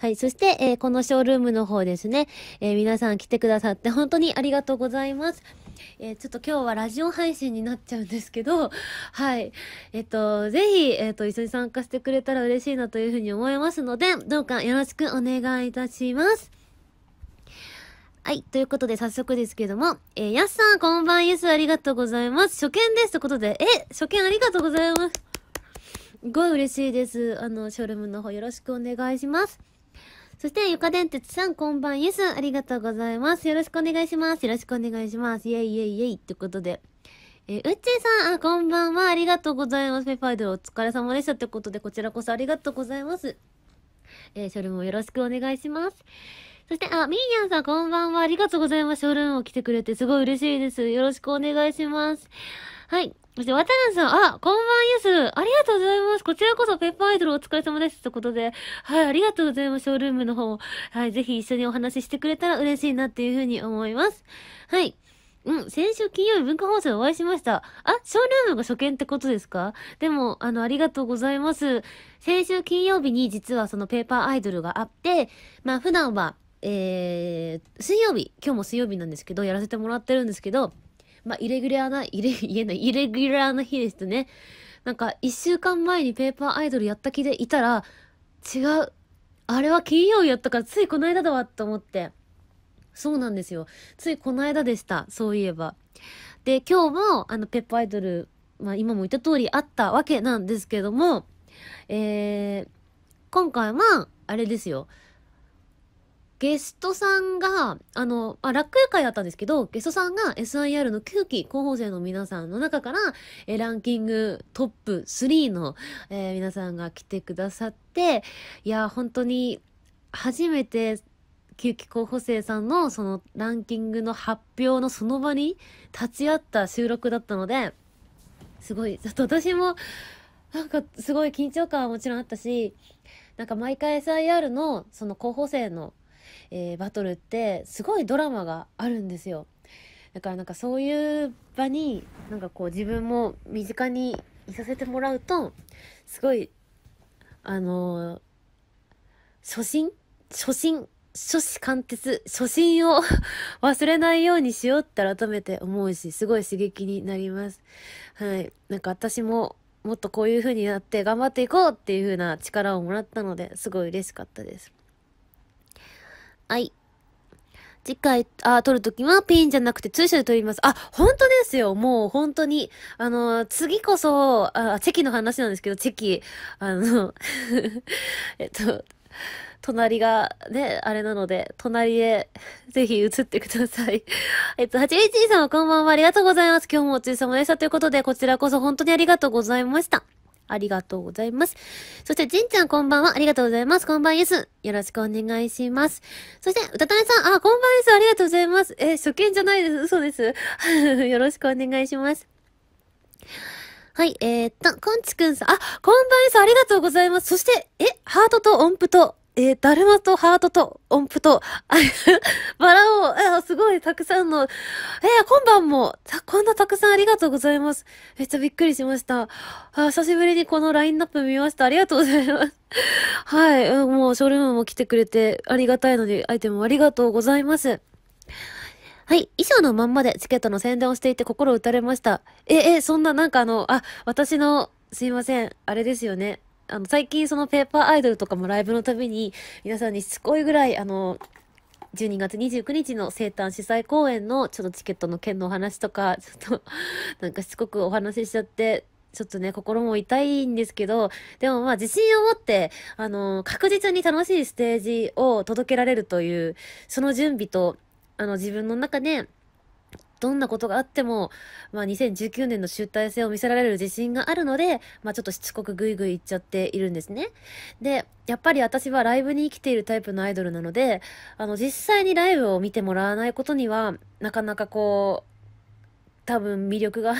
はい。そして、えー、このショールームの方ですね、えー、皆さん来てくださって本当にありがとうございます。えー、ちょっと今日はラジオ配信になっちゃうんですけど、はい。えっ、と、ぜひ、えっ、と、一緒に参加してくれたら嬉しいなというふうに思いますので、どうかよろしくお願いいたします。はい。ということで、早速ですけども、えー、やっさん、こんばんゆす、ありがとうございます。初見です。ということで、え、初見ありがとうございます。すごい嬉しいです。あの、ショールームの方よろしくお願いします。そして、ゆか電鉄さん、こんばんゆす。ありがとうございます。よろしくお願いします。よろしくお願いします。イェイイェイイェイ。ってことで。えー、うっちーさん、あ、こんばんは。ありがとうございます。ペファイドお疲れ様でした。ってことで、こちらこそありがとうございます。えー、ル類もよろしくお願いします。そして、あ、みーやんさん、こんばんは。ありがとうございます。ショルームを来てくれて、すごい嬉しいです。よろしくお願いします。はい。そして、わたんさん、あ、こんばんーす。ありがとうございます。こちらこそ、ペッパーアイドルお疲れ様です。ということで、はい、ありがとうございます。ショールームの方、はい、ぜひ一緒にお話ししてくれたら嬉しいなっていうふうに思います。はい。うん、先週金曜日文化放送でお会いしました。あ、ショールームが初見ってことですかでも、あの、ありがとうございます。先週金曜日に実はそのペーパーアイドルがあって、まあ普段は、えー、水曜日、今日も水曜日なんですけど、やらせてもらってるんですけど、まあ、イレギュラーな、イレ、言えない、イレギュラーな日でしたね。なんか、一週間前にペーパーアイドルやった気でいたら、違う。あれは金曜やったから、ついこの間だわ、と思って。そうなんですよ。ついこの間でした。そういえば。で、今日も、あの、ペッパーアイドル、まあ、今も言った通りあったわけなんですけども、えー、今回は、あれですよ。ゲストさんが、あの、あ、楽屋会だったんですけど、ゲストさんが SIR の9期候補生の皆さんの中から、えランキングトップ3の、えー、皆さんが来てくださって、いや、本当に、初めて9期候補生さんのそのランキングの発表のその場に立ち会った収録だったので、すごい、ちょっと私も、なんかすごい緊張感はもちろんあったし、なんか毎回 SIR のその候補生のえー、バトルってすごいドラマがあるんですよ。だからなんかそういう場になんかこう自分も身近にいさせてもらうとすごいあのー、初心初心初子貫徹初心を忘れないようにしようって改めて思うしすごい刺激になります。はい、なんか私ももっとこういう風になって頑張っていこうっていう風な力をもらったのですごい嬉しかったです。はい。次回、あ、撮るときはペインじゃなくて通所で撮ります。あ、本当ですよ。もう本当に。あの、次こそ、あ、チェキの話なんですけど、チェキ、あの えっと、隣がね、あれなので、隣へぜひ移ってください。えっと、8 1みさんはこんばんはありがとうございます。今日もお疲れ様でした。ということで、こちらこそ本当にありがとうございました。ありがとうございます。そして、じんちゃんこんばんは。ありがとうございます。こんばんです。よろしくお願いします。そして、うたたねさん、あ、こんばんです。ありがとうございます。え初見じゃないです。嘘です。よろしくお願いします。はい、えー、っと、こんちくんさん、あ、こんばんです。ありがとうございます。そして、え、ハートと音符とえー、だるまとハートと音符と、バラを、すごいたくさんの、えー、今晩も、こんなたくさんありがとうございます。めっちゃびっくりしました。あ久しぶりにこのラインナップ見ました。ありがとうございます。はい、もうショールームも来てくれてありがたいので、アイテムありがとうございます。はい。衣装のまんまでチケットの宣伝をしていて心打たれました。え、え、そんななんかあの、あ、私の、すいません。あれですよね。あの、最近そのペーパーアイドルとかもライブのたびに、皆さんにしつこいぐらい、あの、12月29日の生誕主催公演のちょっとチケットの件のお話とか、ちょっとなんかしつこくお話ししちゃって、ちょっとね、心も痛いんですけど、でもまあ自信を持って、あの、確実に楽しいステージを届けられるという、その準備と、あの、自分の中で、ね、どんなことがあっても、まあ、2019年の集大成を見せられる自信があるので、まあ、ちょっとしつこくぐいぐいいっちゃっているんですね。で、やっぱり私はライブに生きているタイプのアイドルなので、あの、実際にライブを見てもらわないことには、なかなかこう、多分魅力が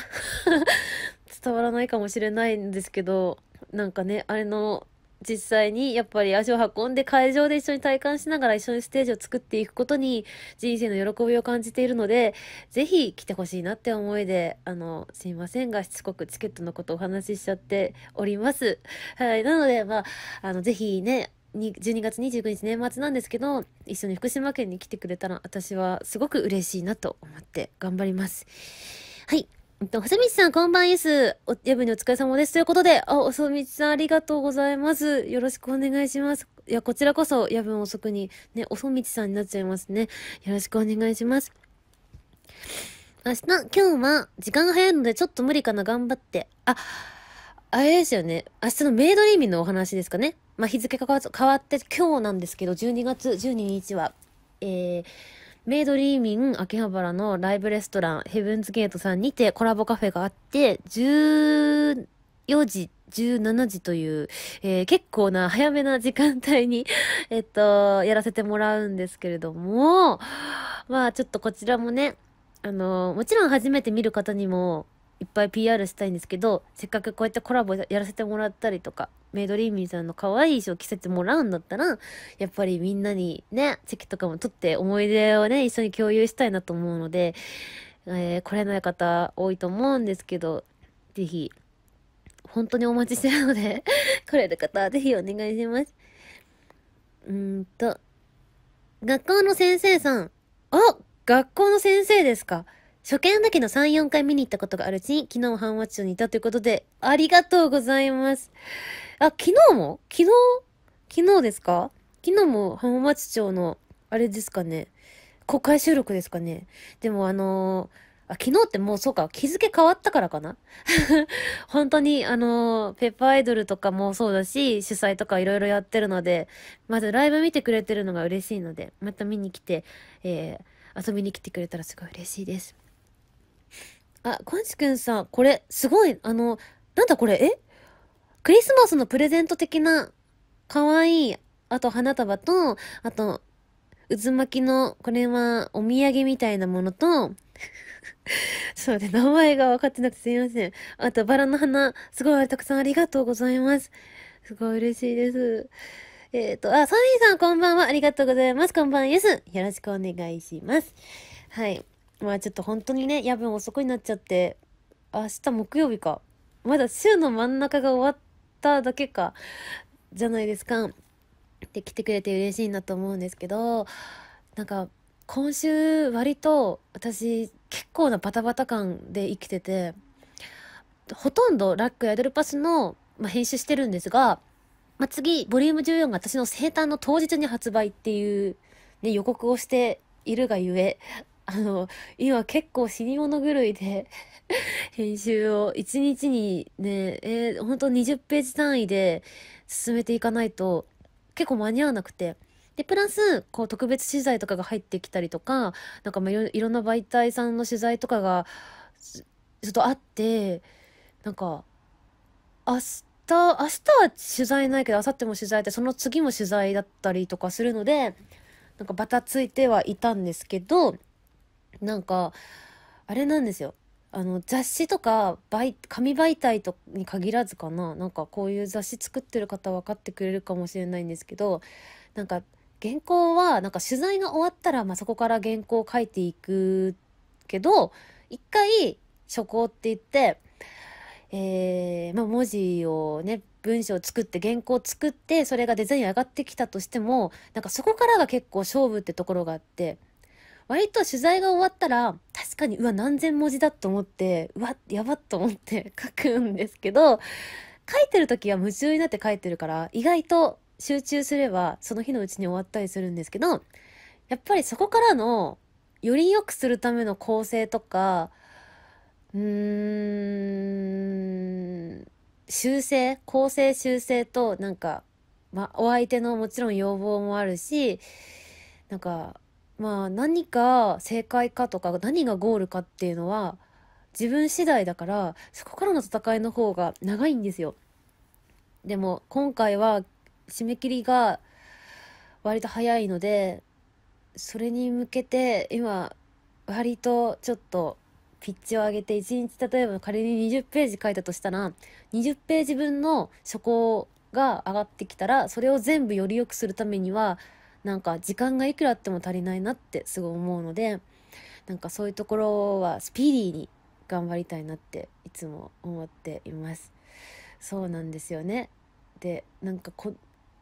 伝わらないかもしれないんですけど、なんかね、あれの実際にやっぱり足を運んで会場で一緒に体感しながら一緒にステージを作っていくことに人生の喜びを感じているので、ぜひ来てほしいなって思いで、あの、すいませんが、しつこくチケットのことをお話ししちゃっております。はい。なので、まあ、あの、ぜひね、12月29日年末なんですけど、一緒に福島県に来てくれたら私はすごく嬉しいなと思って頑張ります。はい。細道と、ささん、こんばんは、す。お、夜分にお疲れ様です。ということで、あ、おささん、ありがとうございます。よろしくお願いします。いや、こちらこそ、夜分遅くに、ね、おそさんになっちゃいますね。よろしくお願いします。明日、今日は、時間が早いので、ちょっと無理かな、頑張って。あ、あれですよね。明日のメイドリーミンのお話ですかね。まあ、日付が変わって、今日なんですけど、12月12日は、えー、メイドリーミン秋葉原のライブレストランヘブンズゲートさんにてコラボカフェがあって、14時、17時という、えー、結構な早めな時間帯に えっと、やらせてもらうんですけれども、まあちょっとこちらもね、あの、もちろん初めて見る方にも、いっぱい PR したいんですけどせっかくこうやってコラボやらせてもらったりとかメイドリーミーさんの可愛い衣装着せてもらうんだったらやっぱりみんなにねチェキとかも撮って思い出をね一緒に共有したいなと思うので、えー、来れない方多いと思うんですけど是非本当にお待ちしてるので 来れる方は是非お願いします。うんと学校の先生さんあ学校の先生ですか初見だけど3、4回見に行ったことがあるうちに、昨日もハンマチョにいたということで、ありがとうございます。あ、昨日も昨日昨日ですか昨日も浜松町の、あれですかね、公開収録ですかね。でもあのー、あ、昨日ってもうそうか、日付変わったからかな 本当に、あのー、ペッパーアイドルとかもそうだし、主催とかいろいろやってるので、まずライブ見てくれてるのが嬉しいので、また見に来て、えー、遊びに来てくれたらすごい嬉しいです。あ、こんちくんさ、これ、すごい、あの、なんだこれ、えクリスマスのプレゼント的な、かわいい、あと花束と、あと、渦巻きの、これはお土産みたいなものと、そうね、名前が分かってなくてすいません。あと、バラの花、すごいたくさんありがとうございます。すごい嬉しいです。えっ、ー、と、あ、サミーさんこんばんは。ありがとうございます。こんばんです。よろしくお願いします。はい。まあちょっと本当にね、夜分遅くになっちゃって、明日木曜日か。まだ週の真ん中が終わっただけか、じゃないですか。で、来てくれて嬉しいなと思うんですけど、なんか、今週割と私結構なバタバタ感で生きてて、ほとんどラックやドルパスの、まあ、編集してるんですが、まあ、次、ボリューム14が私の生誕の当日に発売っていう、ね、予告をしているがゆえ、あの、今結構死に物狂いで 編集を1日にね、えー、ほんと20ページ単位で進めていかないと結構間に合わなくて。で、プラス、こう特別取材とかが入ってきたりとか、なんかまあいろんな媒体さんの取材とかがちょっとあって、なんか、明日、明日は取材ないけど、明後日も取材って、その次も取材だったりとかするので、なんかバタついてはいたんですけど、なんかあれなんですよあの雑誌とか紙媒体とに限らずかななんかこういう雑誌作ってる方分かってくれるかもしれないんですけどなんか原稿はなんか取材が終わったら、まあ、そこから原稿を書いていくけど一回初稿って言って、えーまあ、文字をね文章を作って原稿を作ってそれがデザイン上がってきたとしてもなんかそこからが結構勝負ってところがあって。割と取材が終わったら、確かに、うわ、何千文字だと思って、うわ、やばっと思って書くんですけど、書いてる時は夢中になって書いてるから、意外と集中すれば、その日のうちに終わったりするんですけど、やっぱりそこからの、より良くするための構成とか、うーん、修正、構成修正と、なんか、まあ、お相手のもちろん要望もあるし、なんか、まあ何か正解かとか何がゴールかっていうのは自分次第だからそこからの戦いの方が長いんですよ。でも今回は締め切りが割と早いのでそれに向けて今割とちょっとピッチを上げて1日例えば仮に20ページ書いたとしたら20ページ分の書稿が上がってきたらそれを全部より良くするためにはなんか時間がいくらあっても足りないなってすごい思うのでなんかそういうところはスピーディーに頑張りたいなっていつも思っていますそうなんですよねでなんかこ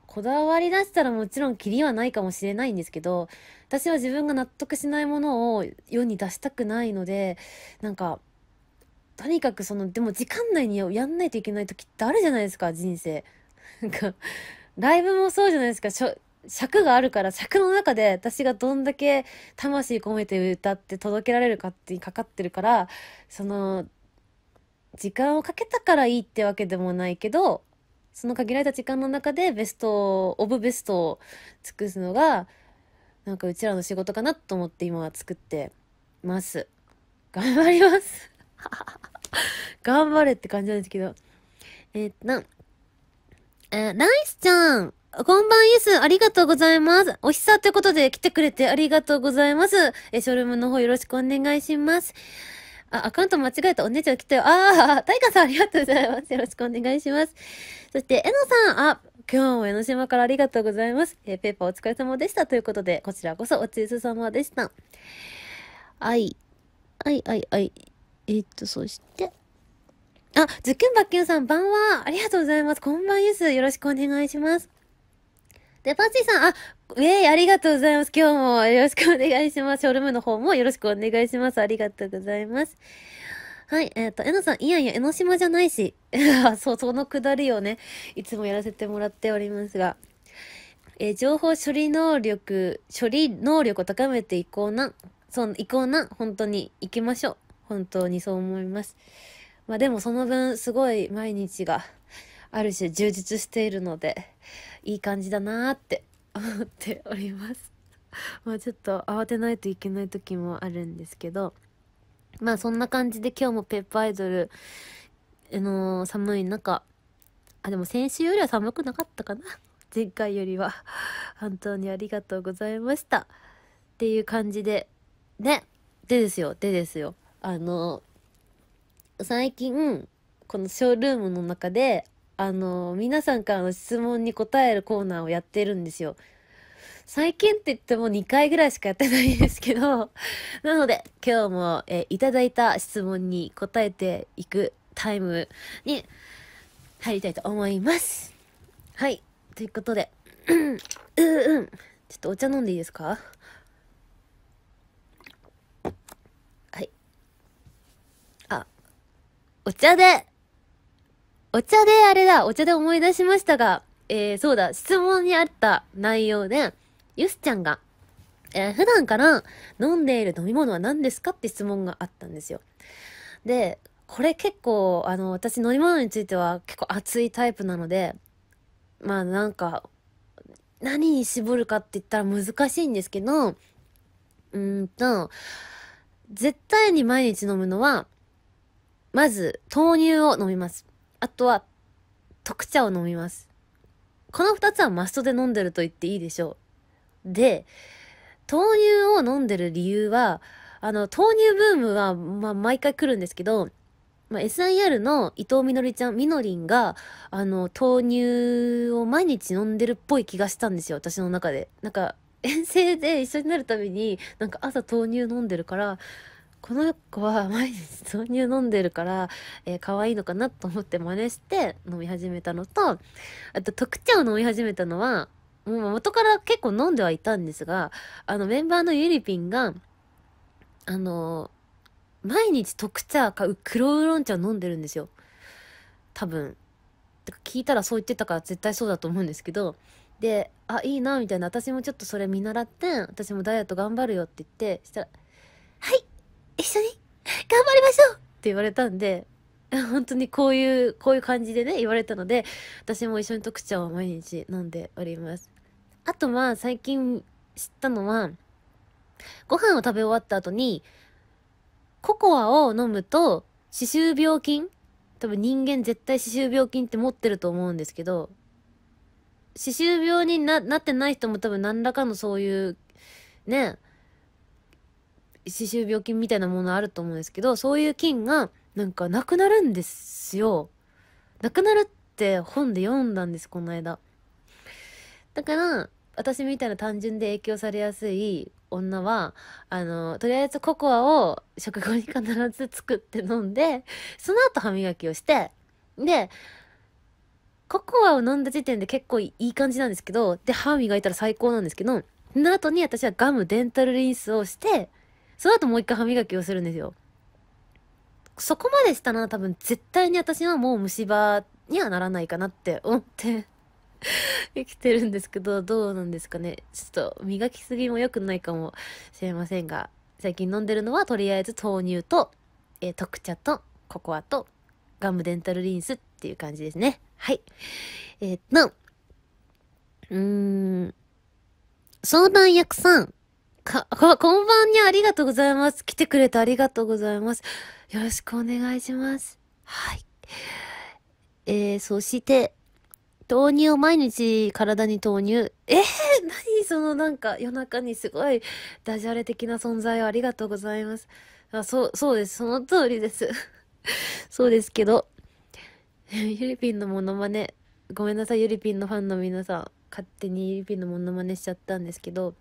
こだわりだしたらもちろんキリはないかもしれないんですけど私は自分が納得しないものを世に出したくないのでなんかとにかくそのでも時間内にやんないといけない時ってあるじゃないですか人生なんかライブもそうじゃないですか尺があるから尺の中で私がどんだけ魂込めて歌って届けられるかってにかかってるからその時間をかけたからいいってわけでもないけどその限られた時間の中でベストオブベストを尽くすのがなんかうちらの仕事かなと思って今は作ってます。頑張ります 頑張れって感じなんですけど。えー、な、えナイスちゃんこんばんイエス、ありがとうございます。おひさということで来てくれてありがとうございます。え、ショルームの方よろしくお願いします。あ、アカウント間違えた。お姉ちゃん来たよ。ああ、タイカさんありがとうございます。よろしくお願いします。そして、えのさん、あ、今日も江ノ島からありがとうございます。えペーパーお疲れ様でした。ということで、こちらこそおつゆす様でした。はい。はい、はい、はい。えー、っと、そして、あ、ズッキュンバッキュンさん、晩は。ありがとうございます。こんばんです。よろしくお願いします。で、パーチーさん、あ、えー、ありがとうございます。今日もよろしくお願いします。ショールームの方もよろしくお願いします。ありがとうございます。はい、えっ、ー、と、えのさん、いやいや、江ノ島じゃないし、そう、そのくだりをね、いつもやらせてもらっておりますが、えー、情報処理能力、処理能力を高めていこうな、そう、いこうな、本当に行きましょう。本当にそう思います。まあでもその分、すごい毎日がある種充実しているのでいい感じだなって思っております。まあちょっと慌てないといけない時もあるんですけどまあそんな感じで今日もペッパーアイドル、あの寒い中あでも先週よりは寒くなかったかな 前回よりは 本当にありがとうございましたっていう感じでねでですよでですよあの最近このショールームの中であの、皆さんからの質問に答えるコーナーをやってるんですよ。最近って言っても2回ぐらいしかやってないんですけど、なので今日も、えー、いただいた質問に答えていくタイムに入りたいと思います。はい。ということで、うんうん。ちょっとお茶飲んでいいですかはい。あ、お茶でお茶であれだ、お茶で思い出しましたが、えー、そうだ、質問にあった内容で、ゆすちゃんが、えー、普段から飲んでいる飲み物は何ですかって質問があったんですよ。で、これ結構、あの、私飲み物については結構熱いタイプなので、まあなんか、何に絞るかって言ったら難しいんですけど、うんと、絶対に毎日飲むのは、まず豆乳を飲みます。あとは、特茶を飲みます。この二つはマストで飲んでると言っていいでしょう。で、豆乳を飲んでる理由は、あの、豆乳ブームは、まあ、毎回来るんですけど、まあ、SIR の伊藤みのりちゃん、みのりんが、あの、豆乳を毎日飲んでるっぽい気がしたんですよ、私の中で。なんか、遠征で一緒になるたびに、なんか朝豆乳飲んでるから、この子は毎日豆乳飲んでるから、えー、可愛いのかなと思って真似して飲み始めたのと、あと特茶を飲み始めたのは、もう元から結構飲んではいたんですが、あのメンバーのゆりぴんが、あのー、毎日特茶か黒ウーロン茶を飲んでるんですよ。多分。てか聞いたらそう言ってたから絶対そうだと思うんですけど、で、あ、いいな、みたいな、私もちょっとそれ見習って、私もダイエット頑張るよって言って、したら、はい一緒に頑張りましょうって言われたんで、本当にこういう、こういう感じでね、言われたので、私も一緒に特茶を毎日飲んでおります。あとは、最近知ったのは、ご飯を食べ終わった後に、ココアを飲むと、歯周病菌多分人間絶対歯周病菌って持ってると思うんですけど、歯周病になってない人も多分何らかのそういう、ね、歯周病菌みたいなものあると思うんですけど、そういう菌がなんかなくなるんですよ。なくなるって本で読んだんです、この間。だから、私みたいな単純で影響されやすい女は、あの、とりあえずココアを食後に必ず作って飲んで、その後歯磨きをして、で、ココアを飲んだ時点で結構いい感じなんですけど、で、歯磨いたら最高なんですけど、その後に私はガム、デンタルリンスをして、その後もう一回歯磨きをするんですよ。そこまでしたら多分絶対に私はもう虫歯にはならないかなって思って 生きてるんですけど、どうなんですかね。ちょっと磨きすぎも良くないかもしれませんが、最近飲んでるのはとりあえず豆乳と、えー、特茶とココアとガムデンタルリンスっていう感じですね。はい。えー、と、うーん、相談役さん、か、こんばんにありがとうございます。来てくれてありがとうございます。よろしくお願いします。はい。えー、そして、豆乳を毎日体に投入。えー、何そのなんか夜中にすごいダジャレ的な存在をありがとうございます。あ、そう、そうです。その通りです。そうですけど、ゆりぴんのモノマネ。ごめんなさい、ゆりぴんのファンの皆さん。勝手にゆりぴんのモノマネしちゃったんですけど、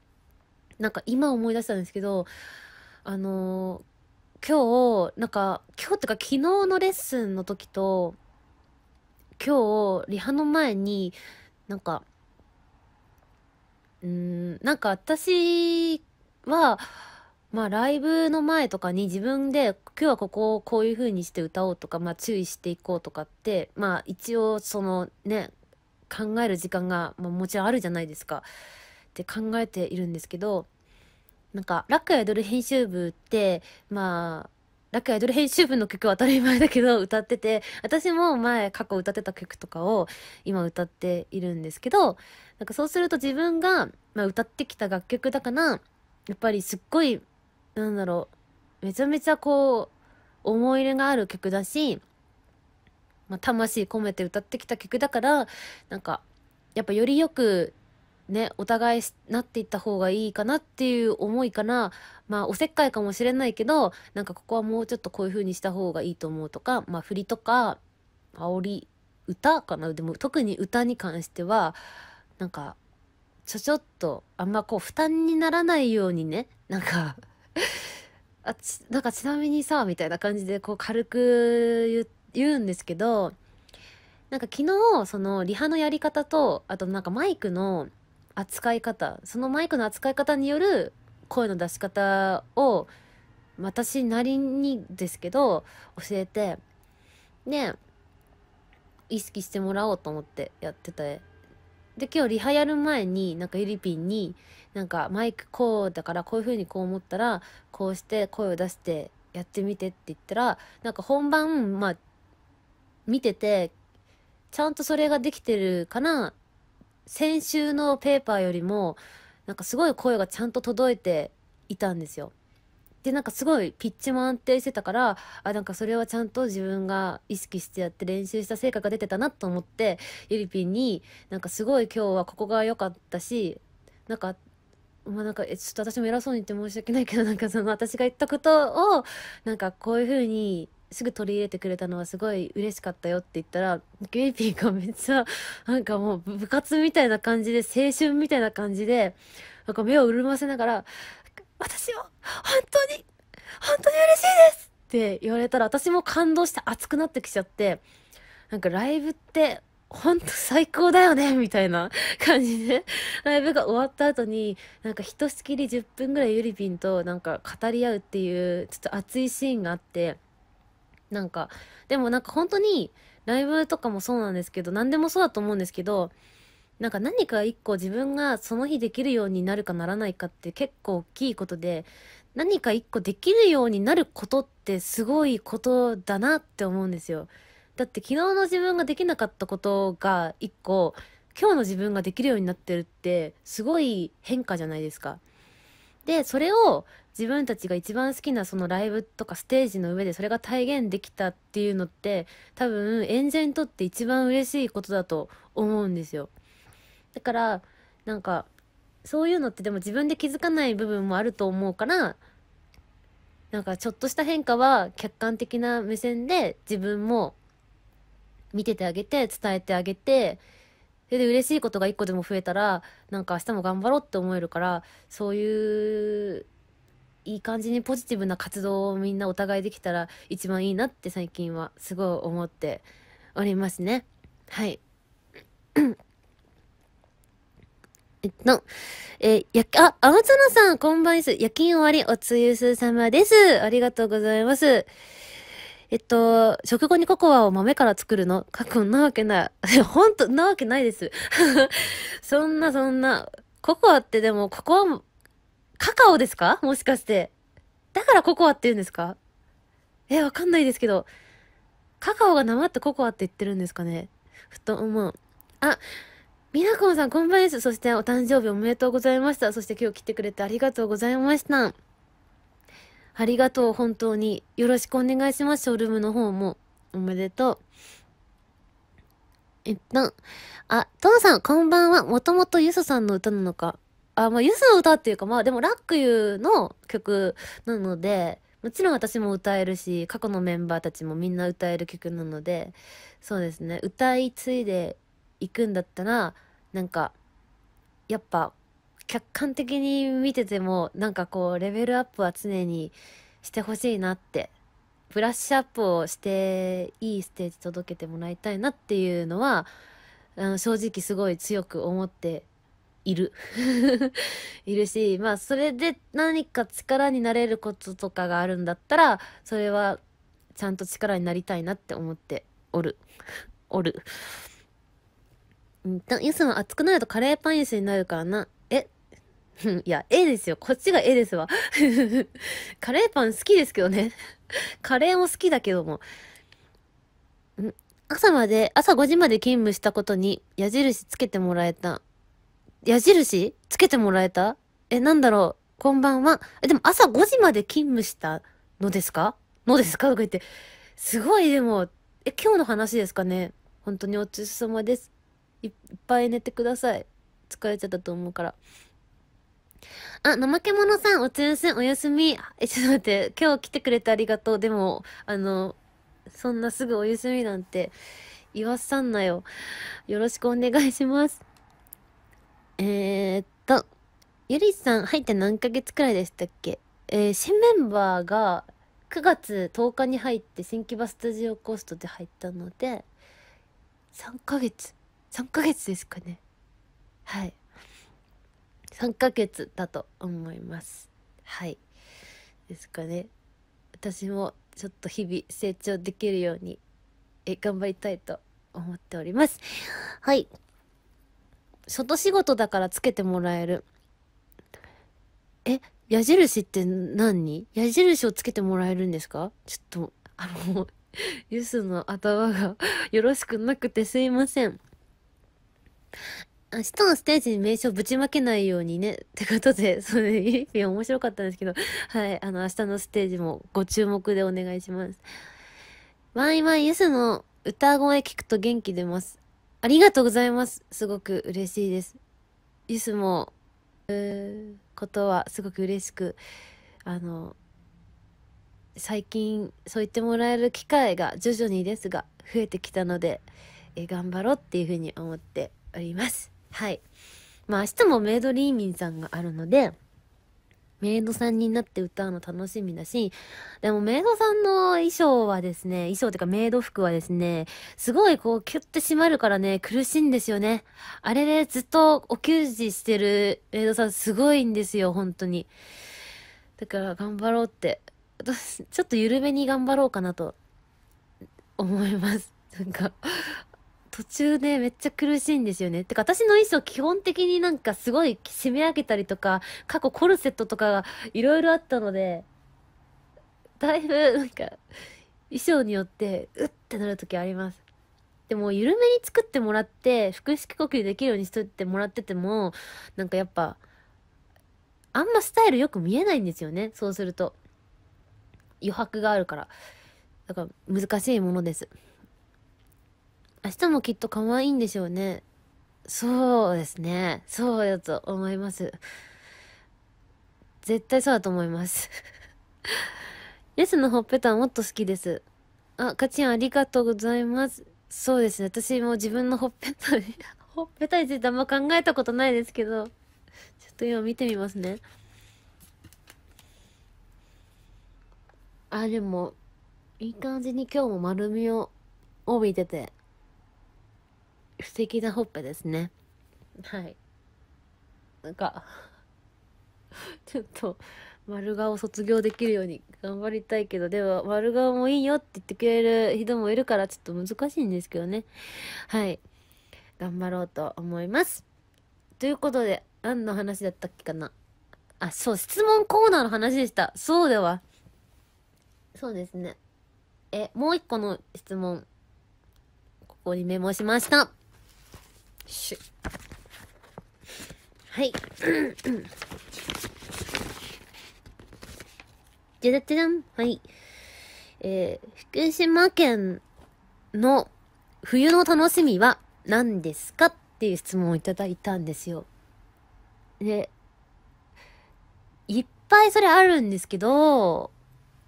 なんか今思い出したんですけど、あのー、今日、なんか、今日ってか昨日のレッスンの時と、今日、リハの前に、なんか、うん、なんか私は、まあライブの前とかに自分で今日はここをこういう風にして歌おうとか、まあ注意していこうとかって、まあ一応そのね、考える時間が、まあ、もちろんあるじゃないですか。って考えているんですけどなんか「ラッアイドル編集部」ってまあラクアイドル編集部の曲は当たり前だけど 歌ってて私も前過去歌ってた曲とかを今歌っているんですけどなんかそうすると自分が、まあ、歌ってきた楽曲だからやっぱりすっごいなんだろうめちゃめちゃこう思い入れがある曲だし、まあ、魂込めて歌ってきた曲だからなんかやっぱよりよくね、お互いなっていった方がいいかなっていう思いかな、まあおせっかいかもしれないけど、なんかここはもうちょっとこういう風にした方がいいと思うとか、まあ振りとか、煽り、歌かなでも特に歌に関しては、なんか、ちょちょっと、あんまこう負担にならないようにね、なんか あちなんかちなみにさみたいな感じでこう軽く言うんですけどなんか昨日そのリハのやり方とあとなんかマイクの扱い方そのマイクの扱い方による声の出し方を私なりにですけど教えてで意識してもらおうと思ってやってたで今日リハやる前になんかゆりぴんになんかマイクこうだからこういう風にこう思ったらこうして声を出してやってみてって言ったらなんか本番まあ見ててちゃんとそれができてるかな先週のペーパーよりも、なんかすごい声がちゃんと届いていたんですよ。で、なんかすごいピッチも安定してたから、あ、なんかそれはちゃんと自分が意識してやって練習した成果が出てたなと思って、ゆりぴんに、なんかすごい今日はここが良かったし、なんかまあなんか、ちょっと私も偉そうに言って申し訳ないけど、なんかその私が言ったことを、なんかこういうふうにすぐ取り入れてくれたのはすごい嬉しかったよって言ったら、グリピーがめっちゃ、なんかもう部活みたいな感じで、青春みたいな感じで、なんか目を潤ませながら、私は本当に、本当に嬉しいですって言われたら、私も感動して熱くなってきちゃって、なんかライブって本当最高だよねみたいな感じで、ライブが終わった後に、なんかひとしきり10分ぐらいゆりぴんとなんか語り合うっていう、ちょっと熱いシーンがあって、なんか、でもなんか本当に、ライブとかもそうなんですけど、何でもそうだと思うんですけど、なんか何か一個自分がその日できるようになるかならないかって結構大きいことで、何か一個できるようになることってすごいことだなって思うんですよ。だって昨日の自分ができなかったことが一個、今日の自分ができるようになってるってすごい変化じゃないですか。で、それを自分たちが一番好きなそのライブとかステージの上でそれが体現できたっていうのって多分演者にとって一番嬉しいことだと思うんですよ。だからなんかそういうのってでも自分で気づかない部分もあると思うからなんかちょっとした変化は客観的な目線で自分も見ててあげて伝えてあげてそれで嬉しいことが一個でも増えたらなんか明日も頑張ろうって思えるからそういういい感じにポジティブな活動をみんなお互いできたら一番いいなって最近はすごい思っておりますね。はい。えっと、えや、あ、青園さん、こんばんです。夜勤終わり、おつゆす様です。ありがとうございます。えっと、食後にココアを豆から作るの過去なわけない。ほんと、なわけないです。そんな、そんな。ココアってでも、ココアカカオですかもしかして。だからココアって言うんですかえ、わかんないですけど。カカオが生ってココアって言ってるんですかねふと思う。あ、みなこんさんこんばんです。そしてお誕生日おめでとうございました。そして今日来てくれてありがとうございました。ありがとう、本当に。よろしくお願いします。ショールームの方も。おめでとう。えっと、あ、トノさん、こんばんは。もともとユソさんの歌なのか。あ、まあ、ゆずの歌っていうか、まあ、でも、ラックユーの曲なので、もちろん私も歌えるし、過去のメンバーたちもみんな歌える曲なので、そうですね、歌い継いでいくんだったら、なんか、やっぱ、客観的に見てても、なんかこう、レベルアップは常にしてほしいなって、ブラッシュアップをして、いいステージ届けてもらいたいなっていうのは、あの正直すごい強く思っている。いるし、まあ、それで何か力になれることとかがあるんだったら、それはちゃんと力になりたいなって思っておる。おる。いつも熱くなるとカレーパンスになるからな。え いや、えですよ。こっちがえですわ。カレーパン好きですけどね。カレーも好きだけども。朝まで、朝5時まで勤務したことに矢印つけてもらえた。矢印つけてもらえたえ、なんだろうこんばんは。え、でも朝5時まで勤務したのですかのですかとか言って。すごい、でも、え、今日の話ですかね本当にお疲れ様です。いっぱい寝てください。疲れちゃったと思うから。あ、怠け者さん、おつゆすん、おやすみ。え、ちょっと待って、今日来てくれてありがとう。でも、あの、そんなすぐお休みなんて言わさんなよ。よろしくお願いします。えー、っと、ゆりさん入って何ヶ月くらいでしたっけえー、新メンバーが9月10日に入って新木場スタジオコストで入ったので、3ヶ月、3ヶ月ですかね。はい。3ヶ月だと思います。はい。ですかね。私もちょっと日々成長できるように、え頑張りたいと思っております。はい。外仕事だからつけてもらえる。え、矢印って何矢印をつけてもらえるんですかちょっと、あの、ユスの頭がよろしくなくてすいません。明日のステージに名称ぶちまけないようにね。ってことで、それ、ゆりぴ面白かったんですけど、はい、あの、明日のステージもご注目でお願いします。ワイワイユスの歌声聞くと元気出ます。ありがとうございます。すごく嬉しいです。ゆすも、ことはすごく嬉しく、あの、最近そう言ってもらえる機会が徐々にですが増えてきたので、え頑張ろうっていうふうに思っております。はい。まあ明日もメイドリーミンさんがあるので、メイドさんになって歌うの楽しみだし、でもメイドさんの衣装はですね、衣装っていうかメイド服はですね、すごいこうキュッて締まるからね、苦しいんですよね。あれでずっとお給仕してるメイドさんすごいんですよ、本当に。だから頑張ろうって。ちょっと緩めに頑張ろうかなと思います。なんか、途中でめっちゃ苦しいんですよね。てか私の衣装基本的になんかすごい締め上げたりとか、過去コルセットとかがいろいろあったので、だいぶなんか衣装によってうってなる時あります。でも緩めに作ってもらって、腹式呼吸できるようにしといてもらってても、なんかやっぱ、あんまスタイルよく見えないんですよね。そうすると。余白があるから。だから難しいものです。明日もきっと可愛いんでしょうね。そうですね。そうだと思います。絶対そうだと思います。ヤスのほっぺたもっと好きです。あ、かちんありがとうございます。そうですね。私も自分のほっぺた、ほっぺたについてあんま考えたことないですけど、ちょっと今見てみますね。あ、でも、いい感じに今日も丸みを帯びてて、不思議なほっぺですねはいなんか ちょっと丸顔卒業できるように頑張りたいけどでも丸顔もいいよって言ってくれる人もいるからちょっと難しいんですけどねはい頑張ろうと思いますということで何の話だったっけかなあそう質問コーナーの話でしたそうではそうですねえもう一個の質問ここにメモしましたしはい じゃんはいえー、福島県の冬の楽しみは何ですかっていう質問をいただいたんですよ。で、いっぱいそれあるんですけど、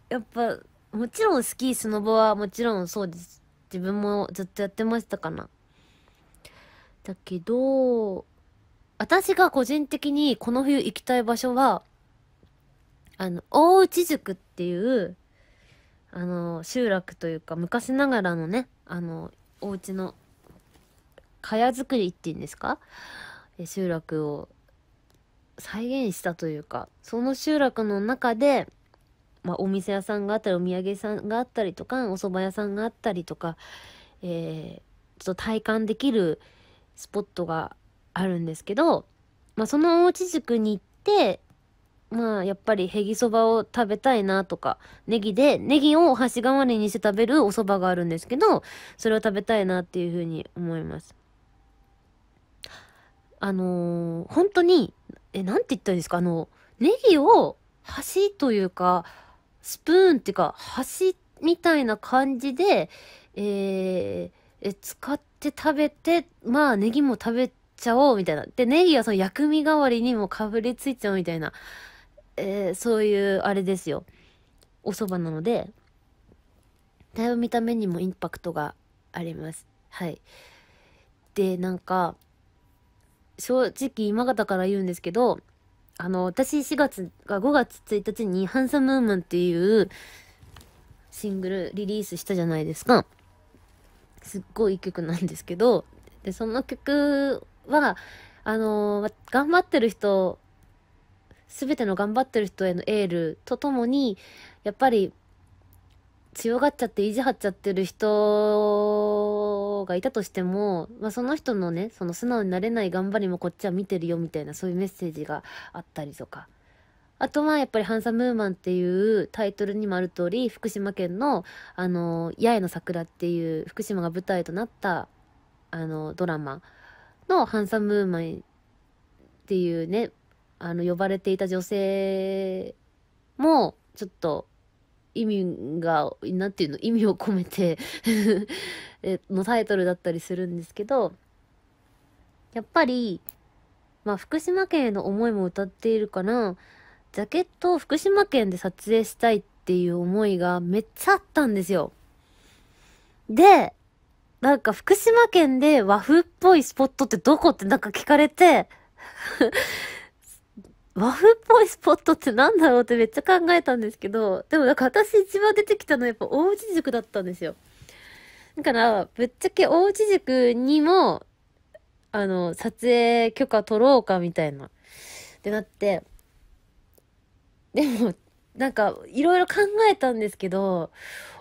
やっぱ、もちろんスキー、スノボはもちろんそうです。自分もずっとやってましたかな。だけど、私が個人的にこの冬行きたい場所は、あの、大内宿っていう、あの、集落というか、昔ながらのね、あの、お家の、かや作りっていうんですか集落を再現したというか、その集落の中で、まあ、お店屋さんがあったり、お土産屋さんがあったりとか、お蕎麦屋さんがあったりとか、えー、ちょっと体感できる、スポットがあるんですけど、まあ、その大地塾に行ってまあやっぱりへぎそばを食べたいなとかネギでネギを箸代わりにして食べるおそばがあるんですけどそれを食べたいなっていうふうに思います。あのー、本当にえなんて言ったらいいですかあのネギを箸というかスプーンっていうか箸みたいな感じで、えー、え使っって食べて、まあネギも食べちゃおうみたいな。で、ネギはその薬味代わりにもかぶりついちゃうみたいな。えー、そういうあれですよ。お蕎麦なので、だいぶ見た目にもインパクトがあります。はい。で、なんか、正直今方から言うんですけど、あの、私4月が5月1日にハンサムウーマンっていうシングルリリースしたじゃないですか。すっごいいい曲なんですけど、で、その曲は、あのー、頑張ってる人、全ての頑張ってる人へのエールとともに、やっぱり、強がっちゃって意地張っちゃってる人がいたとしても、まあ、その人のねその素直になれない頑張りもこっちは見てるよみたいなそういうメッセージがあったりとかあとはやっぱりハンサムーマンっていうタイトルにもある通り、福島県の、あの、八重の桜っていう福島が舞台となった、あの、ドラマのハンサムーマンっていうね、あの、呼ばれていた女性も、ちょっと、意味が、なんていうの、意味を込めて のタイトルだったりするんですけど、やっぱり、まあ、福島県への思いも歌っているから、ジャケットを福島県で撮影したいっていう思いがめっちゃあったんですよ。で、なんか福島県で和風っぽいスポットってどこってなんか聞かれて 和風っぽいスポットってなんだろうってめっちゃ考えたんですけど、でもなんか私一番出てきたのはやっぱ大内塾だったんですよ。だから、ぶっちゃけ大内塾にも、あの、撮影許可取ろうかみたいな。ってなって、でも、なんか、いろいろ考えたんですけど、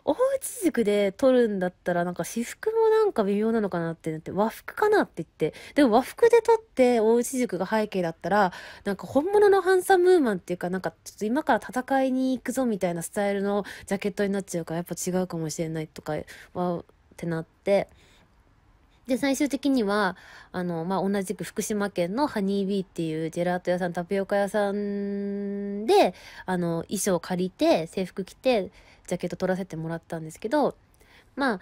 大内塾で撮るんだったら、なんか私服もなんか微妙なのかなってなって、和服かなって言って、でも和服で撮って大内塾が背景だったら、なんか本物のハンサムーマンっていうか、なんかちょっと今から戦いに行くぞみたいなスタイルのジャケットになっちゃうから、やっぱ違うかもしれないとかは、ってなって、で、最終的には、あの、まあ、同じく福島県のハニービーっていうジェラート屋さん、タピオカ屋さんで、あの、衣装を借りて、制服着て、ジャケット取らせてもらったんですけど、まあ、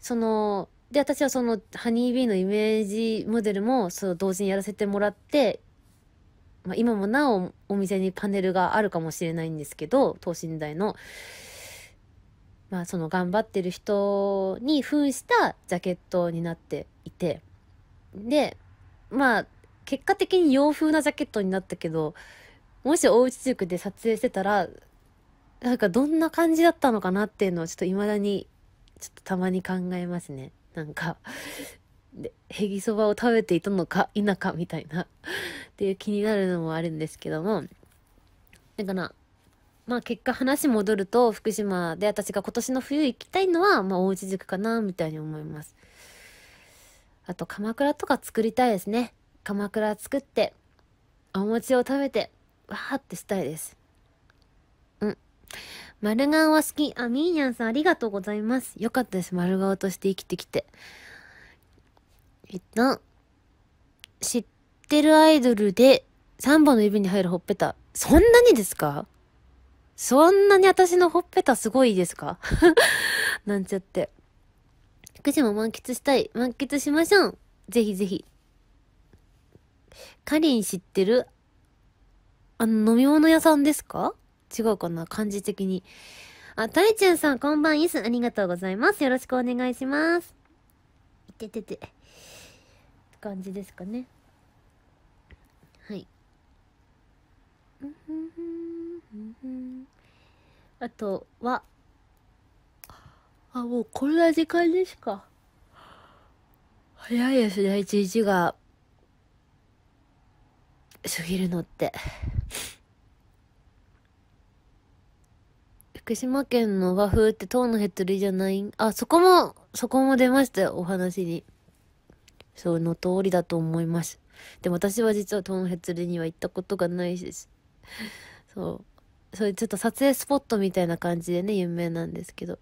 その、で、私はその、ハニービーのイメージモデルも、そう、同時にやらせてもらって、まあ、今もなおお店にパネルがあるかもしれないんですけど、等身大の。まあ、その頑張ってる人に扮したジャケットになっていてでまあ結果的に洋風なジャケットになったけどもしおうち塾で撮影してたらなんかどんな感じだったのかなっていうのをちょっと未だにちょっとたまに考えますねなんかでへぎそばを食べていたのか否かみたいなっていう気になるのもあるんですけどもだからまあ結果話戻ると福島で私が今年の冬行きたいのは、まあ、おうち塾かなみたいに思います。あと鎌倉とか作りたいですね。鎌倉作ってお餅を食べてわーってしたいです。うん。丸顔は好き。あ、みーにゃんさんありがとうございます。よかったです。丸顔として生きてきて。えっと、知ってるアイドルで3本の指に入るほっぺた。そんなにですかそんなに私のほっぺたすごいですか なんちゃって。福島満喫したい。満喫しましょう。ぜひぜひ。かりん知ってるあの、飲み物屋さんですか違うかな漢字的に。あ、たいちゃんさん、こんばんイスありがとうございます。よろしくお願いします。いててて。って感じですかね。うんあとはあもうこんな時間ですか早いですね一日が過ぎるのって福島県の和風ってうのへつりじゃないあそこもそこも出ましたよお話にその通りだと思いますでも私は実はうのへつりには行ったことがないですそうそういうちょっと撮影スポットみたいな感じでね有名なんですけど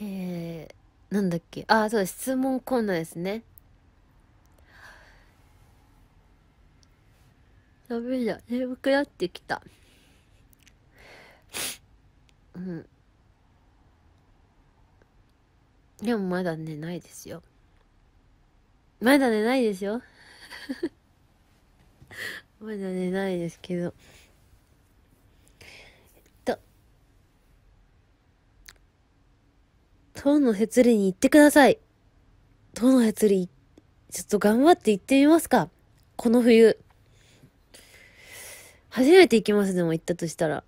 えー、なんだっけああそう質問コーナーですねやべえだ眠くなってきたうんでもまだ寝ないですよまだ寝ないですよまだ寝ないですけど。えっと。塔のへつりに行ってください。塔のへつり、ちょっと頑張って行ってみますか。この冬。初めて行きます、でも行ったとしたら。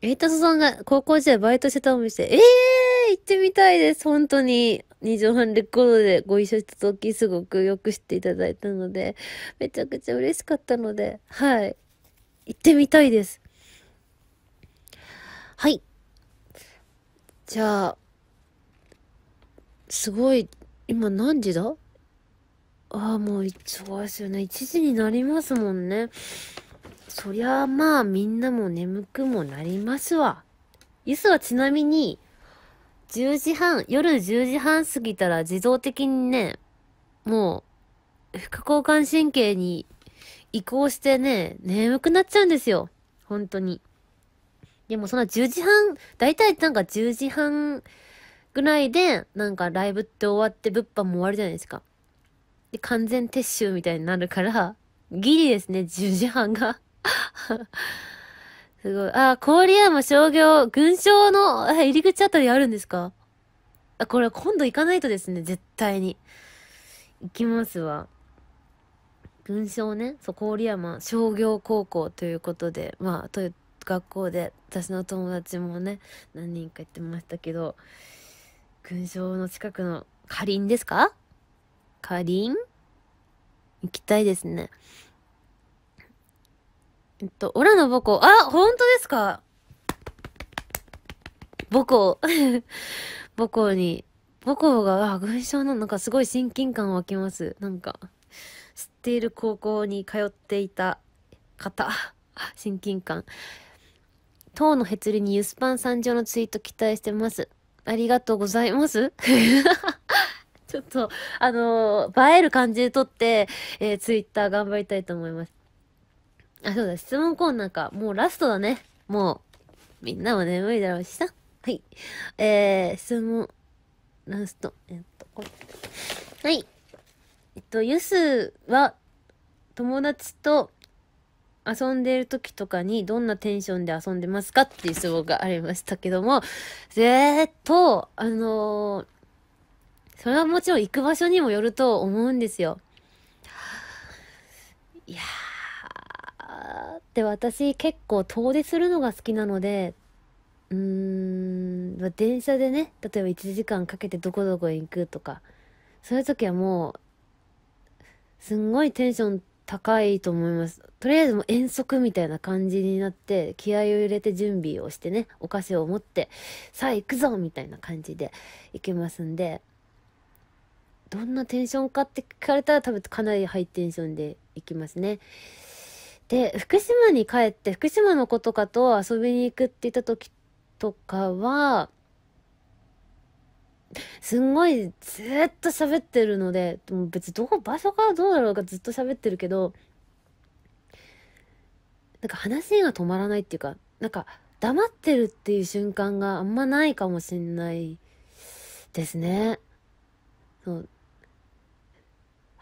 エイタソさんが高校時代バイトしてたお店。ええー、行ってみたいです、本当に。二畳半レコードでご一緒した時すごくよく知っていただいたので、めちゃくちゃ嬉しかったので、はい。行ってみたいです。はい。じゃあ、すごい、今何時だああ、もう、一うでよね。1時になりますもんね。そりゃあまあ、みんなも眠くもなりますわ。ゆすはちなみに、10時半、夜10時半過ぎたら自動的にね、もう、副交感神経に移行してね、眠くなっちゃうんですよ。本当に。でもその10時半、だいたいなんか10時半ぐらいで、なんかライブって終わって物販も終わるじゃないですか。で、完全撤収みたいになるから、ギリですね、10時半がすごい。あ、郡山商業、群青の入り口あたりあるんですかあ、これ今度行かないとですね、絶対に。行きますわ。群青ね、そう、郡山商業高校ということで、まあ、という学校で、私の友達もね、何人か行ってましたけど、群青の近くのかりんですかかりん行きたいですね。えっと、オラの母校。あ、本当ですか母校。母校に。母校が、あ、群青なのか、すごい親近感湧きます。なんか、知っている高校に通っていた方。親近感。当のへつりにゆすぱん参上のツイート期待してます。ありがとうございます。ちょっと、あのー、映える感じで撮って、えー、ツイッター頑張りたいと思います。あ、そうだ、質問コーナーか。もうラストだね。もう、みんなも眠いだろうしさ。はい。えー、質問、ラスト、えっと、これ。はい。えっと、ゆすは、友達と遊んでいる時とかにどんなテンションで遊んでますかっていう質問がありましたけども、えー、っと、あのー、それはもちろん行く場所にもよると思うんですよ。いやー。って私結構遠出するのが好きなので、うーん、電車でね、例えば1時間かけてどこどこへ行くとか、そういう時はもう、すんごいテンション高いと思います。とりあえずもう遠足みたいな感じになって、気合を入れて準備をしてね、お菓子を持って、さあ行くぞみたいな感じで行けますんで、どんなテンションかって聞かれたら多分かなりハイテンションで行きますね。で、福島に帰って、福島の子とかと遊びに行くって言った時とかは、すんごいずっと喋ってるので、でも別にどこ、場所からどうだろうかずっと喋ってるけど、なんか話が止まらないっていうか、なんか黙ってるっていう瞬間があんまないかもしんないですね。そう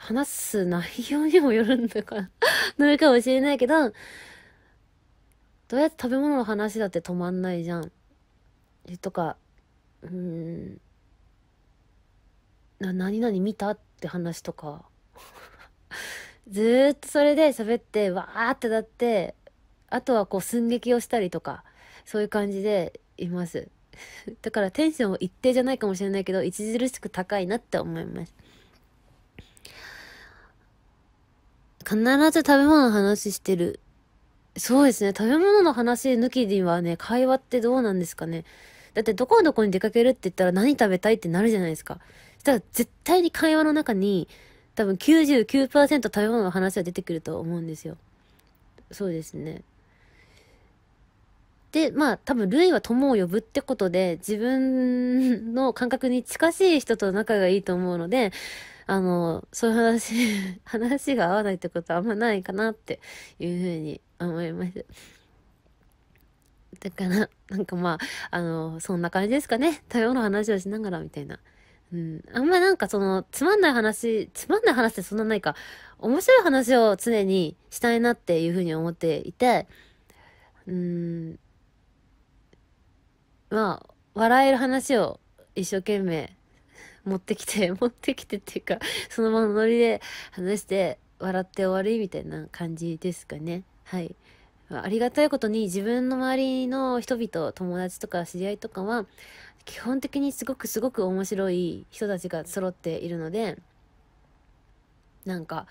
話す内容にもよるんだからなるかもしれないけど、どうやって食べ物の話だって止まんないじゃん。とか、うん、な、何々見たって話とか。ずっとそれで喋って、わーってなって、あとはこう寸劇をしたりとか、そういう感じでいます。だからテンションは一定じゃないかもしれないけど、著しく高いなって思います。必ず食べ物の話してる。そうですね。食べ物の話抜きにはね、会話ってどうなんですかね。だってどこどこに出かけるって言ったら何食べたいってなるじゃないですか。そしたら絶対に会話の中に多分99%食べ物の話は出てくると思うんですよ。そうですね。で、まあ多分ルイは友を呼ぶってことで自分の感覚に近しい人と仲がいいと思うので、あの、そういう話、話が合わないってことはあんまないかなっていうふうに思います。だから、なんかまあ、あの、そんな感じですかね。多様な話をしながらみたいな。うん。あんまなんかその、つまんない話、つまんない話ってそんなないか、面白い話を常にしたいなっていうふうに思っていて、うん、まあ、笑える話を一生懸命持ってきて、持ってきてっていうか、そのままノリで話して、笑って終わりみたいな感じですかね。はい。ありがたいことに自分の周りの人々、友達とか知り合いとかは、基本的にすごくすごく面白い人たちが揃っているので、なんか、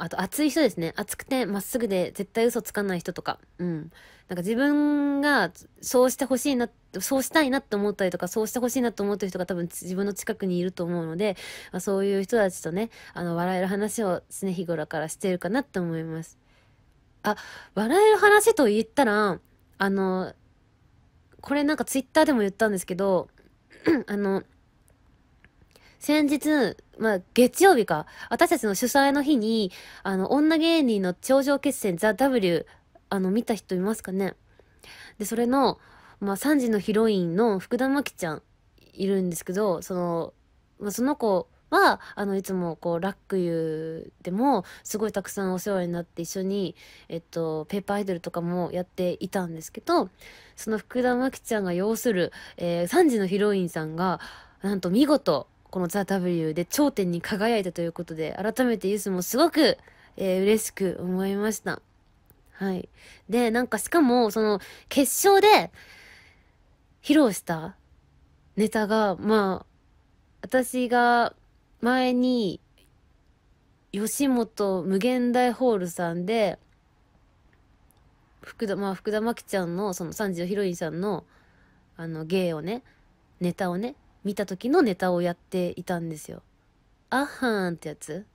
あと、熱い人ですね。熱くて、まっすぐで、絶対嘘つかない人とか。うん。なんか自分が、そうしてほしいな、そうしたいなって思ったりとか、そうしてほしいなって思ってる人が多分自分の近くにいると思うので、まあ、そういう人たちとね、あの、笑える話を常日頃からしてるかなって思います。あ、笑える話と言ったら、あの、これなんかツイッターでも言ったんですけど、あの、先日、まあ、月曜日か、私たちの主催の日に、あの、女芸人の頂上決戦ザ・ W、あの、見た人いますかねで、それの、まあ、3時のヒロインの福田真紀ちゃん、いるんですけど、その、まあ、その子は、あの、いつも、こう、ラックユーでも、すごいたくさんお世話になって、一緒に、えっと、ペーパーアイドルとかもやっていたんですけど、その福田真紀ちゃんが要する、えー、3時のヒロインさんが、なんと見事、この THEW で頂点に輝いたということで、改めてユースもすごく、えー、嬉しく思いました。はい。で、なんかしかも、その、決勝で、披露したネタが、まあ、私が前に、吉本無限大ホールさんで、福田、まあ、福田真紀ちゃんの、その三時のヒロインさんの、あの、芸をね、ネタをね、見た時のネタをやっていたんですよ。あはンってやつ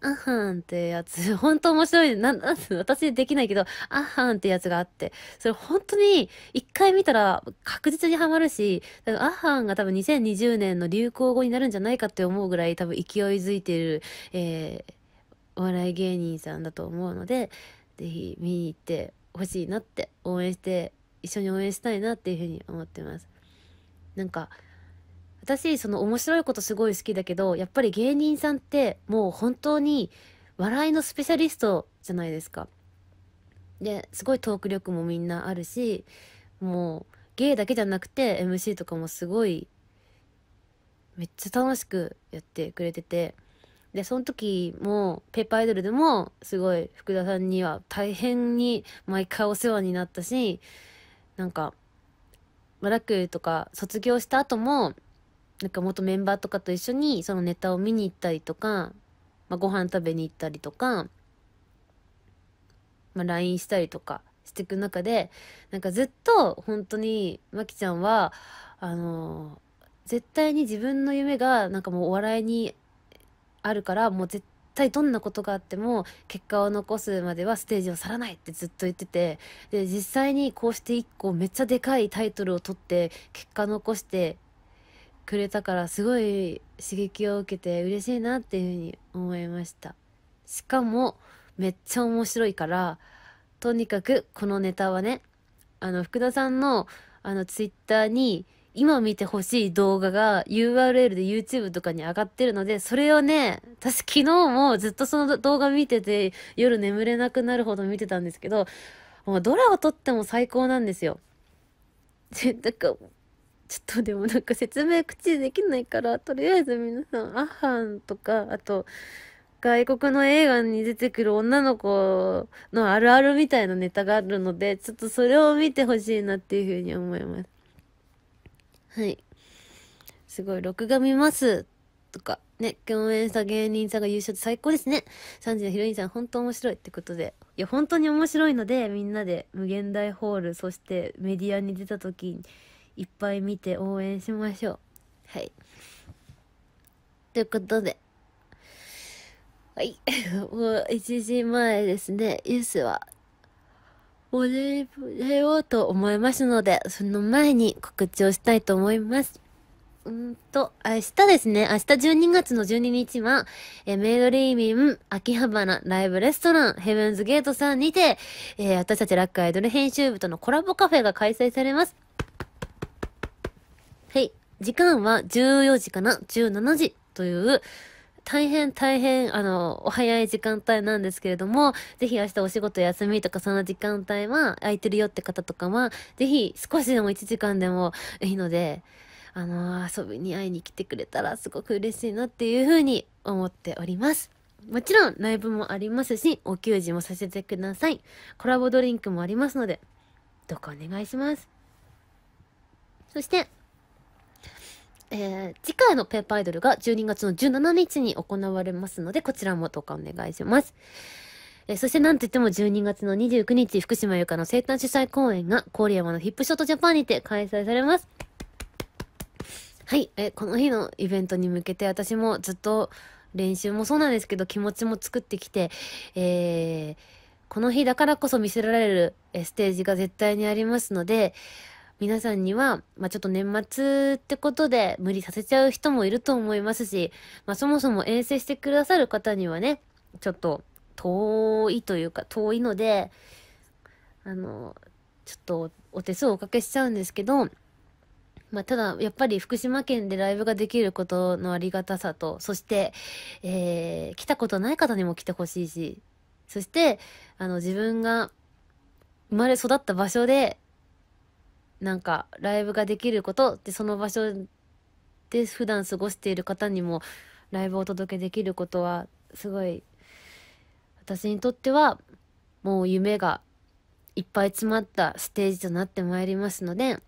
あはんってやつ、本当面白い。な、な、私できないけど、あはんってやつがあって、それ本当に一回見たら確実にハマるし、だからハはが多分2020年の流行語になるんじゃないかって思うぐらい多分勢いづいてる、えー、お笑い芸人さんだと思うので、ぜひ見に行ってほしいなって、応援して、一緒に応援したいなっていうふうに思ってます。なんか、私その面白いことすごい好きだけどやっぱり芸人さんってもう本当に笑いのスペシャリストじゃないですか。ですごいトーク力もみんなあるしもう芸だけじゃなくて MC とかもすごいめっちゃ楽しくやってくれててでその時もペーパーアイドルでもすごい福田さんには大変に毎回お世話になったしなんかマラクとか卒業した後もなんか元メンバーとかと一緒にそのネタを見に行ったりとか、まあ、ご飯食べに行ったりとか、まあ、LINE したりとかしていく中でなんかずっと本当にまきちゃんはあの絶対に自分の夢がなんかもうお笑いにあるからもう絶対どんなことがあっても結果を残すまではステージを去らないってずっと言っててで実際にこうして1個めっちゃでかいタイトルを取って結果残してくれたからすごい刺激を受けて嬉しいなっていうふうに思いましたしかもめっちゃ面白いからとにかくこのネタはねあの福田さんのあのツイッターに今見てほしい動画が URL で YouTube とかに上がってるので、それをね、私昨日もずっとその動画見てて、夜眠れなくなるほど見てたんですけど、もうドラを撮っても最高なんですよ。んかちょっとでもなんか説明口できないから、とりあえず皆さん、アハンとか、あと、外国の映画に出てくる女の子のあるあるみたいなネタがあるので、ちょっとそれを見てほしいなっていうふうに思います。はい。すごい、録画見ますとか、ね、共演した芸人さんが優勝って最高ですね。3時のヒロインさん、本当面白いってことで。いや、本当に面白いので、みんなで無限大ホール、そしてメディアに出た時に、いっぱい見て応援しましょう。はい。ということで。はい。もう1時前ですね。ユースは、お礼を出ようと思いますので、その前に告知をしたいと思います。うんと、明日ですね、明日12月の12日は、えメイドリーミン秋葉原ライブレストランヘブンズゲートさんにて、えー、私たちラックアイドル編集部とのコラボカフェが開催されます。はい。時間は14時かな17時という、大変大変、あの、お早い時間帯なんですけれども、ぜひ明日お仕事休みとかその時間帯は空いてるよって方とかは、ぜひ少しでも1時間でもいいので、あの、遊びに会いに来てくれたらすごく嬉しいなっていうふうに思っております。もちろんライブもありますし、お給仕もさせてください。コラボドリンクもありますので、どうかお願いします。そして、えー、次回のペーパーアイドルが12月の17日に行われますので、こちらもどうかお願いします。えー、そして何と言っても12月の29日、福島由香の生誕主催公演が郡山のヒップショットジャパンにて開催されます。はい、えー、この日のイベントに向けて私もずっと練習もそうなんですけど気持ちも作ってきて、えー、この日だからこそ見せられるステージが絶対にありますので、皆さんには、まあ、ちょっと年末ってことで無理させちゃう人もいると思いますし、まあ、そもそも遠征してくださる方にはね、ちょっと遠いというか遠いので、あの、ちょっとお手数をおかけしちゃうんですけど、まあ、ただ、やっぱり福島県でライブができることのありがたさと、そして、えー、来たことない方にも来てほしいし、そして、あの、自分が生まれ育った場所でなんかライブができることってその場所で普段過ごしている方にもライブをお届けできることはすごい私にとってはもう夢がいっぱい詰まったステージとなってまいりますので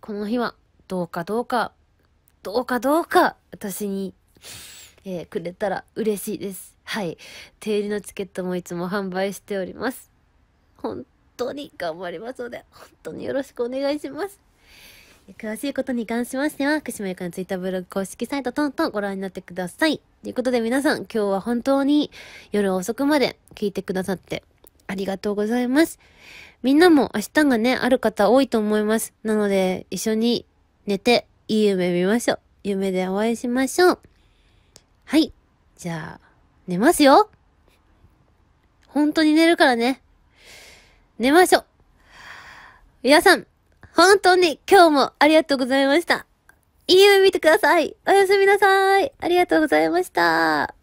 この日はどうかどうかどうかどうか私に、えー、くれたら嬉しいですはい定理のチケットもいつも販売しております本当に頑張りますので、本当によろしくお願いします。詳しいことに関しましては、福島ゆかのツイッターブログ公式サイト等々ご覧になってください。ということで皆さん、今日は本当に夜遅くまで聞いてくださってありがとうございます。みんなも明日がね、ある方多いと思います。なので、一緒に寝て、いい夢見ましょう。夢でお会いしましょう。はい。じゃあ、寝ますよ。本当に寝るからね。寝ましょう。皆さん、本当に今日もありがとうございました。いい夢見てください。おやすみなさい。ありがとうございました。